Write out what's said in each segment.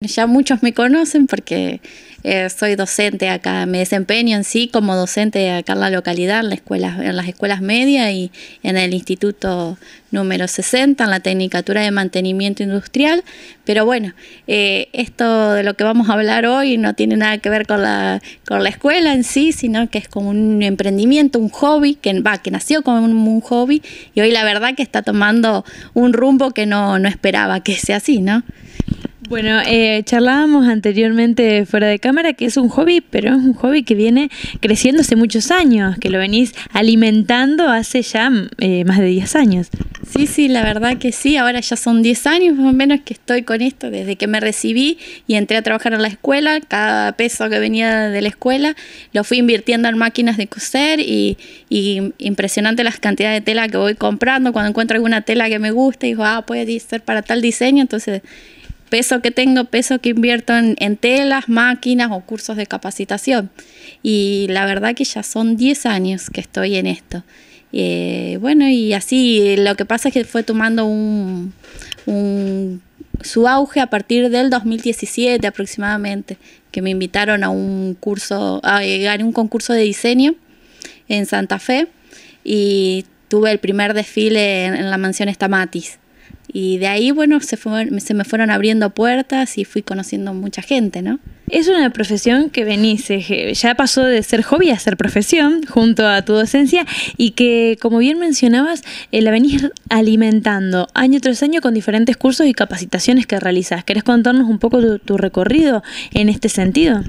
Ya muchos me conocen porque eh, soy docente acá, me desempeño en sí como docente acá en la localidad, en, la escuela, en las escuelas medias y en el instituto número 60, en la Tecnicatura de Mantenimiento Industrial. Pero bueno, eh, esto de lo que vamos a hablar hoy no tiene nada que ver con la, escuela en sí, sino que es como un emprendimiento, un hobby, que, va, que nació como un, hobby y hoy la verdad que está tomando un rumbo que no, no esperaba que sea así, ¿no? Bueno, eh, charlábamos anteriormente fuera de cámara que es un hobby, pero es un hobby que viene creciendo hace muchos años, que lo venís alimentando hace ya mm, eh, más de 10 años. Sí, sí, la verdad que sí, ahora ya son 10 años más o menos que estoy con esto, desde que me recibí y entré a trabajar en la escuela, cada peso que venía de la escuela lo fui invirtiendo en máquinas de coser y, impresionante las cantidades de tela que voy comprando, cuando encuentro alguna tela que me gusta, digo, ah, puede ser para tal diseño, entonces peso que tengo, peso que invierto en, telas, máquinas o cursos de capacitación. Y la verdad que ya son 10 años que estoy en esto. Eh, bueno, y así lo que pasa es que fue tomando su auge a partir del 2017 aproximadamente, que me invitaron a un curso, a, eh, a un concurso de diseño en Santa Fe y tuve el primer desfile en la mansión Estamatis y de ahí, bueno, se, se me fueron abriendo puertas y fui conociendo mucha gente, ¿no? Es una profesión que venís, ya pasó de ser hobby a ser profesión junto a tu docencia y que, como bien mencionabas, eh, la venís alimentando año tras año con diferentes cursos y capacitaciones que realizas. ¿Querés contarnos un poco tu, tu recorrido en este sentido?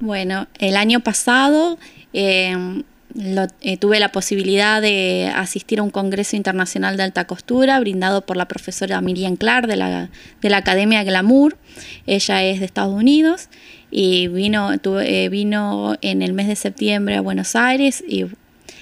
Bueno, el año pasado... Eh, eh, tuve la posibilidad de asistir a un Congreso Internacional de Alta Costura brindado por la profesora Miriam Clark de la, de la Academia Glamour. Ella es de Estados Unidos y vino, tuve, eh, vino en el mes de septiembre a Buenos Aires y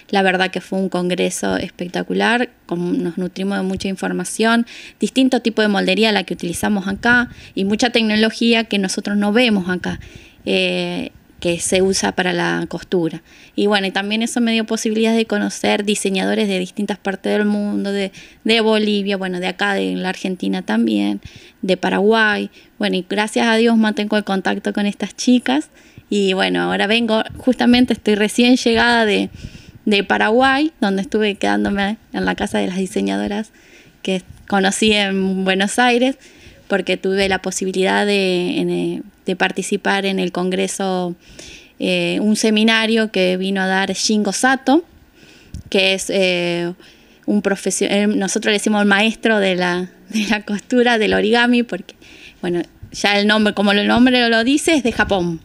la verdad que fue un congreso espectacular, nos nutrimos de mucha información, distinto tipo de moldería la que utilizamos acá y mucha tecnología que nosotros no vemos acá. Eh, que se usa para la costura. Y bueno, y también eso me dio posibilidades de conocer diseñadores de distintas partes del mundo, de, de Bolivia, bueno, de acá, de la Argentina también, de Paraguay. Bueno, y gracias a Dios mantengo el contacto con estas chicas. Y bueno, ahora vengo, justamente estoy recién llegada de, de Paraguay, donde estuve quedándome en la casa de las diseñadoras que conocí en Buenos Aires porque tuve la posibilidad de, eh, participar en el Congreso, eh, un seminario que vino a dar Shingo Sato, que es eh, un profesional, nosotros le decimos el maestro de la, de costura, del origami, porque, bueno, ya el nombre, como el nombre lo dice, es de Japón.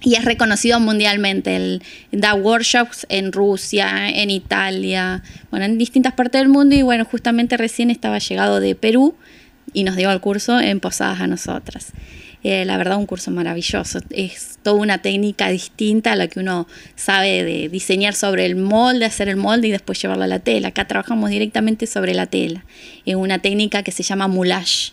Y es reconocido mundialmente. da workshops en Rusia, en Italia, bueno, en distintas partes del mundo. Y bueno, justamente recién estaba llegado de Perú y nos dio el curso en Posadas a nosotras. Eh, la verdad, un curso maravilloso. Es toda una técnica distinta a la que uno sabe de diseñar sobre el molde, hacer el molde y después llevarlo a la tela. Acá trabajamos directamente sobre la tela. Es una técnica que se llama moulage.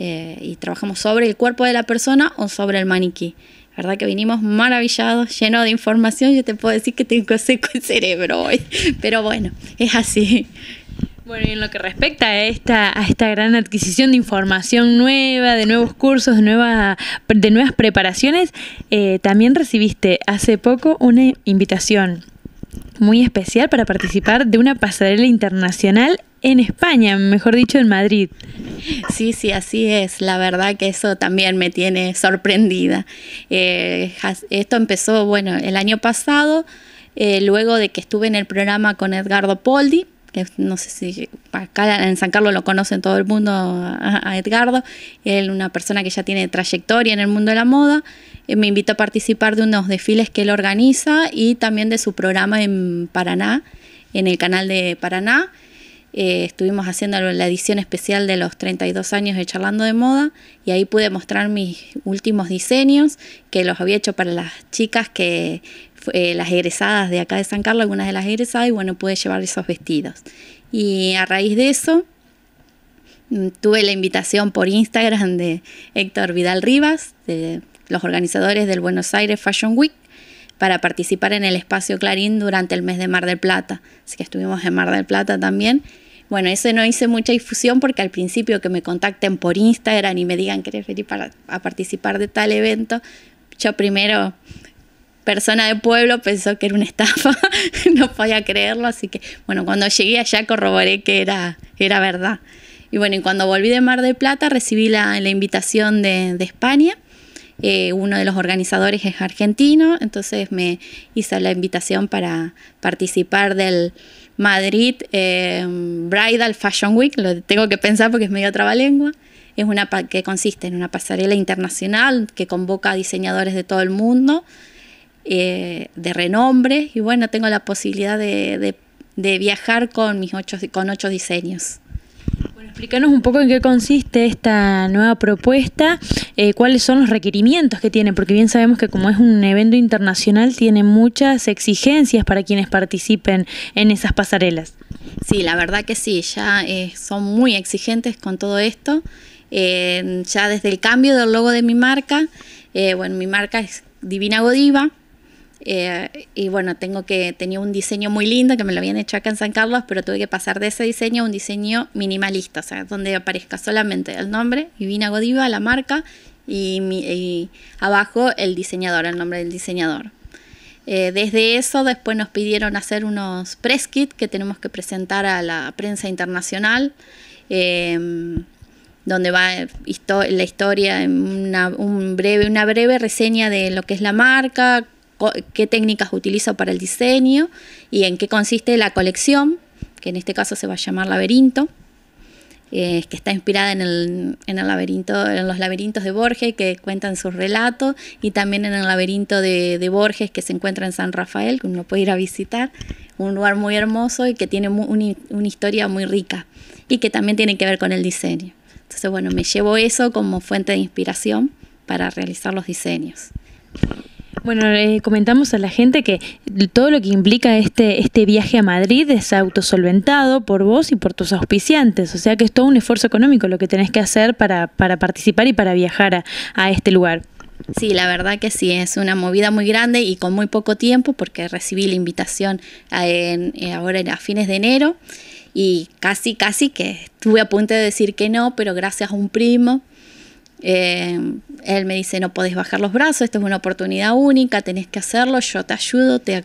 Eh, y trabajamos sobre el cuerpo de la persona o sobre el maniquí. La verdad que vinimos maravillados, llenos de información. Yo te puedo decir que tengo seco el cerebro hoy, pero bueno, es así. Bueno, y en lo que respecta a esta, a esta gran adquisición de información nueva, de nuevos cursos, de, de nuevas preparaciones, eh, también recibiste hace poco una invitación muy especial para participar de una pasarela internacional en España, mejor dicho, en Madrid. Sí, sí, así es. La verdad que eso también me tiene sorprendida. Eh, esto empezó, bueno, el año pasado, eh, luego de que estuve en el programa con Edgardo Poldi que no sé si acá en San Carlos lo conocen todo el mundo a, Edgardo, él una persona que ya tiene trayectoria en el mundo de la moda, eh, me invitó a participar de unos desfiles que él organiza y también de su programa en Paraná, en el canal de Paraná. Eh, estuvimos haciendo la edición especial de los 32 años de Charlando de Moda y ahí pude mostrar mis últimos diseños que los había hecho para las chicas que eh, las egresadas de acá de San Carlos, algunas de las egresadas, y bueno, pude llevar esos vestidos. Y a raíz de eso, mm, tuve la invitación por Instagram de Héctor Vidal Rivas, de los organizadores del Buenos Aires Fashion Week, para participar en el espacio Clarín durante el mes de Mar del Plata. Así que estuvimos en Mar del Plata también. Bueno, eso no hice mucha difusión porque al principio que me contacten por Instagram y me digan que querés venir a participar de tal evento, yo primero persona de pueblo pensó que era una estafa, no podía creerlo, así que bueno, cuando llegué allá corroboré que era, era verdad. Y bueno, y cuando volví de Mar del Plata recibí la, la invitación de, España. Eh, uno de los organizadores es argentino, entonces me hizo la invitación para participar del Madrid em, Bridal Fashion Week, lo tengo que pensar porque es medio trabalengua, es una que consiste en una pasarela internacional que convoca a diseñadores de todo el mundo eh, de renombre y bueno, tengo la posibilidad de, viajar con mis ocho, con ocho diseños. Bueno, explícanos un poco en qué consiste esta nueva propuesta, eh, cuáles son los requerimientos que tiene, porque bien sabemos que como es un evento internacional tiene muchas exigencias para quienes participen en esas pasarelas. Sí, la verdad que sí, ya eh, son muy exigentes con todo esto. ya desde el cambio del logo de mi marca, bueno, mi marca es Divina Godiva, eh, y bueno, tengo que, tenía un diseño muy lindo que me lo habían hecho acá en San Carlos, pero tuve que pasar de ese diseño a un diseño minimalista, o sea, donde aparezca solamente el nombre, Ivina Godiva, la marca, y, abajo el diseñador, el nombre del diseñador. Eh, desde eso después nos pidieron hacer unos press kit, que tenemos que presentar a la prensa internacional, em, donde va la historia, una, breve, una breve reseña de lo que es la marca, qué técnicas utilizo para el diseño y en qué consiste la colección, que en este caso se va a llamar laberinto, eh, que está inspirada en, el, en, el laberinto, en los laberintos de Borges que cuentan sus relatos y también en el laberinto de, de, Borges que se encuentra en San Rafael, que uno puede ir a visitar, un lugar muy hermoso y que tiene una historia muy rica y que también tiene que ver con el diseño. Entonces, bueno, me llevo eso como fuente de inspiración para realizar los diseños. Bueno, eh, comentamos a la gente que todo lo que implica este, este viaje a Madrid es autosolventado por vos y por tus auspiciantes, o sea que es todo un esfuerzo económico lo que tenés que hacer para, para participar y para viajar a, este lugar. Sí, la verdad que sí, es una movida muy grande y con muy poco tiempo porque recibí la invitación eh, ahora a fines de enero y casi, casi que estuve a punto de decir que no, pero gracias a un primo eh, él me dice, no podés bajar los brazos, esto es una oportunidad única, tenés que hacerlo, yo te ayudo. Te...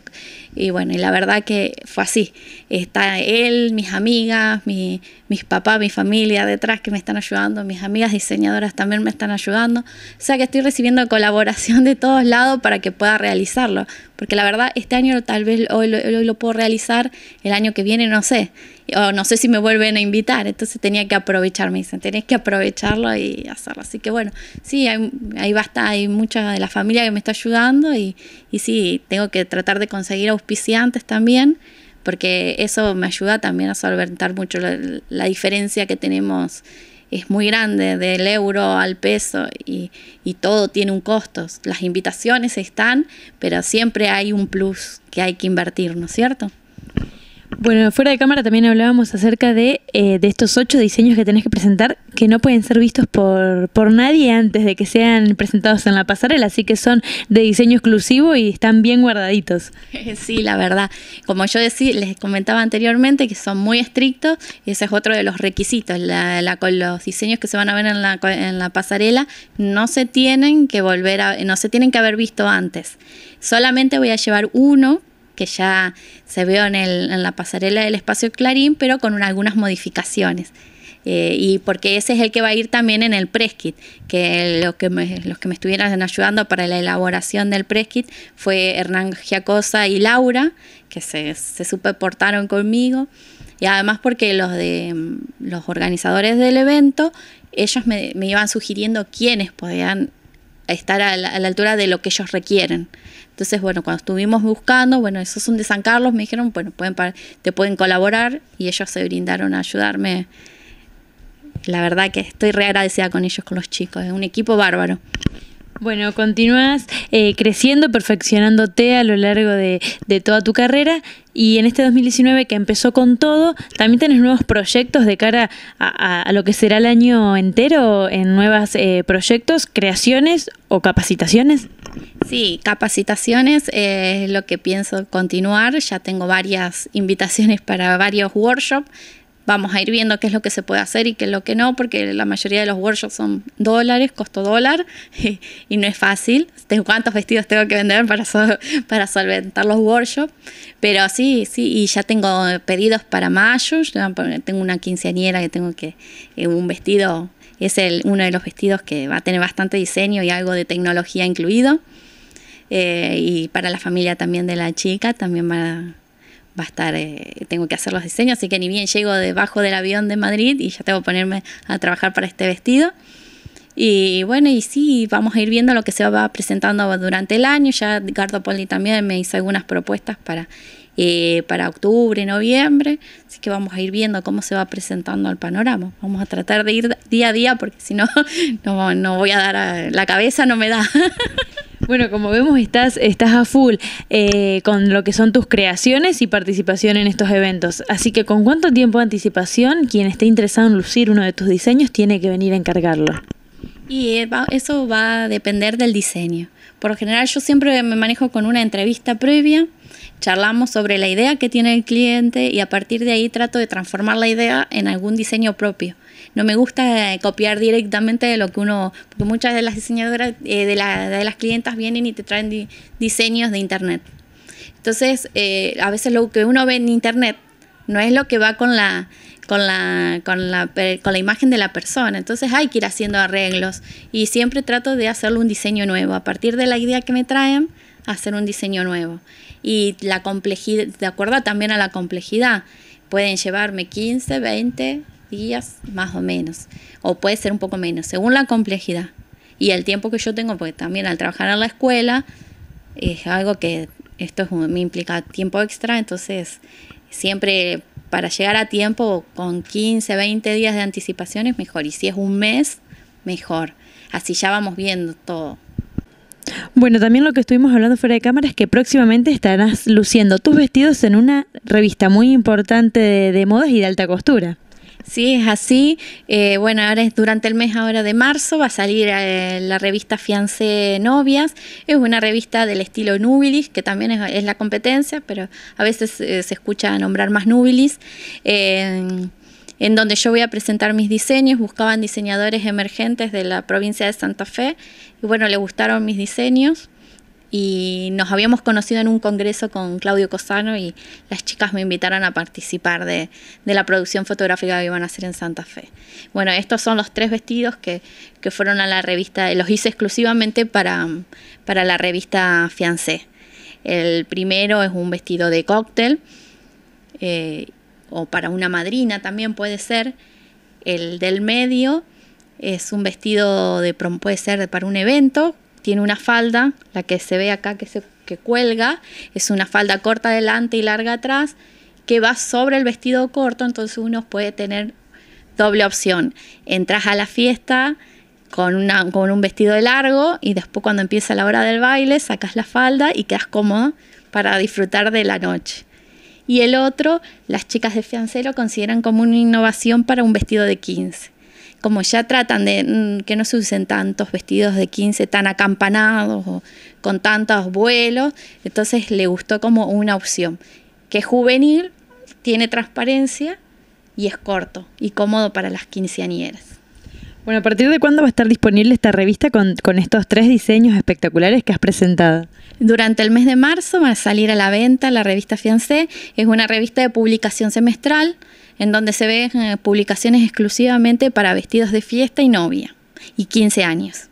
Y bueno, y la verdad que fue así. Está él, mis amigas, mis papás, mi familia detrás que me están ayudando, mis amigas diseñadoras también me están ayudando. O sea que estoy recibiendo colaboración de todos lados para que pueda realizarlo, porque la verdad este año tal vez hoy lo, puedo realizar, el año que viene no sé, o no sé si me vuelven a invitar, entonces tenía que aprovecharme me dicen, tenés que aprovecharlo y hacerlo. Así que bueno, sí, hay, ahí basta, hay mucha de la familia que me está ayudando y, y sí, tengo que tratar de conseguir auspiciantes también, porque eso me ayuda también a solventar mucho la diferencia que tenemos es muy grande, del euro al peso y, y todo tiene un costo. Las invitaciones están, pero siempre hay un plus que hay que invertir, ¿no es cierto? Bueno, fuera de cámara también hablábamos acerca eh, de, estos ocho diseños que tenés que presentar que no pueden ser vistos por, por nadie antes de que sean presentados en la pasarela, así que son de diseño exclusivo y están bien guardaditos. Sí, la verdad. Como yo les comentaba anteriormente que son muy estrictos y ese es otro de los requisitos. La, con los diseños que se van a ver en la, en la pasarela no se tienen que volver a, no se tienen que haber visto antes. Solamente voy a llevar uno que ya se vio en, la pasarela del espacio Clarín, pero con algunas modificaciones. Eh, y porque ese es el que va a ir también en el press que, lo que los que me estuvieran ayudando para la elaboración del press kit fue Hernán Giacosa y Laura, que se, se superportaron conmigo, y además porque los, de, los organizadores del evento, ellos me iban sugiriendo quiénes podían estar a la, altura de lo que ellos requieren. Entonces, bueno, cuando estuvimos buscando, bueno, esos son de San Carlos, me dijeron, bueno, pueden te pueden colaborar y ellos se brindaron a ayudarme. La verdad que estoy re agradecida con ellos, con los chicos, es un equipo bárbaro. Bueno, continúas eh, creciendo, perfeccionándote a lo largo de, toda tu carrera y en este 2019 que empezó con todo, también tenés nuevos proyectos de cara a, lo que será el año entero en nuevos eh, proyectos, creaciones o capacitaciones. Sí, capacitaciones eh, es lo que pienso continuar. Ya tengo varias invitaciones para varios workshops vamos a ir viendo qué es lo que se puede hacer y qué es lo que no, porque la mayoría de los workshops son dólares, costo dólar, y no es fácil. ¿Cuántos vestidos tengo que vender para, para solventar los workshops? Pero sí, sí, y ya tengo pedidos para mayo, tengo una quinceañera que tengo que, eh, un vestido, es el, uno de los vestidos que va a tener bastante diseño y algo de tecnología incluido. Eh, y para la familia también de la chica, también va va a estar, eh, tengo que hacer los diseños, así que ni bien llego debajo del avión de Madrid y ya tengo que ponerme a trabajar para este vestido. Y bueno, y sí, vamos a ir viendo lo que se va presentando durante el año. Ya Gardopoli también me hizo algunas propuestas para, eh, para octubre, noviembre. Así que vamos a ir viendo cómo se va presentando el panorama. Vamos a tratar de ir día a día porque si no, no, voy a dar la cabeza, no me da. Bueno, como vemos, estás, estás a full eh, con lo que son tus creaciones y participación en estos eventos. Así que, ¿con cuánto tiempo de anticipación quien esté interesado en lucir uno de tus diseños tiene que venir a encargarlo? Y eh, eso va a depender del diseño. Por lo general, yo siempre me manejo con una entrevista previa charlamos sobre la idea que tiene el cliente y a partir de ahí trato de transformar la idea en algún diseño propio. No me gusta eh, copiar directamente de lo que uno, porque muchas de las diseñadoras, eh, de, de, las clientas vienen y te traen diseños de internet. Entonces, eh, a veces lo que uno ve en internet no es lo que va con la, con la, con la, con la imagen de la persona. Entonces hay que ir haciendo arreglos y siempre trato de hacerle un diseño nuevo. A partir de la idea que me traen, hacer un diseño nuevo. Y la complejidad, de acuerdo también a la complejidad, pueden llevarme 15, 20 días más o menos, o puede ser un poco menos, según la complejidad y el tiempo que yo tengo, porque también al trabajar en la escuela es algo que esto me implica tiempo extra, entonces siempre para llegar a tiempo con 15, 20 días de anticipación es mejor, y si es un mes, mejor. Así ya vamos viendo todo. Bueno, también lo que estuvimos hablando fuera de cámara es que próximamente estarás luciendo tus vestidos en una revista muy importante de, modas y de alta costura. Sí, es así. Eh, bueno, ahora es durante el mes ahora de marzo, va a salir eh, la revista Fiancé Novias. Es una revista del estilo Nubilis, que también es, la competencia, pero a veces eh, se escucha nombrar más Nubilis en donde yo voy a presentar mis diseños. Buscaban diseñadores emergentes de la provincia de Santa Fe y bueno, le gustaron mis diseños y nos habíamos conocido en un congreso con Claudio Cosano y las chicas me invitaron a participar de, la producción fotográfica que iban a hacer en Santa Fe. Bueno, estos son los tres vestidos que, fueron a la revista, los hice exclusivamente para, para la revista Fiancé. El primero es un vestido de cóctel. Eh, o para una madrina también puede ser. El del medio es un vestido de puede ser para un evento, tiene una falda, la que se ve acá que se cuelga, es una falda corta delante y larga atrás que va sobre el vestido corto, entonces uno puede tener doble opción. Entras a la fiesta con, una, con un vestido largo y después cuando empieza la hora del baile sacas la falda y quedas cómodo para disfrutar de la noche y el otro, las chicas de Fiancelo consideran como una innovación para un vestido de 15. Como ya tratan de mm, que no se usen tantos vestidos de 15 tan acampanados o con tantos vuelos, entonces le gustó como una opción, que es juvenil, tiene transparencia y es corto y cómodo para las quinceañeras. Bueno, ¿a partir de cuándo va a estar disponible esta revista con, estos tres diseños espectaculares que has presentado? Durante el mes de marzo va a salir a la venta la revista Fiancé. Es una revista de publicación semestral en donde se ven eh, publicaciones exclusivamente para vestidos de fiesta y novia y 15 años.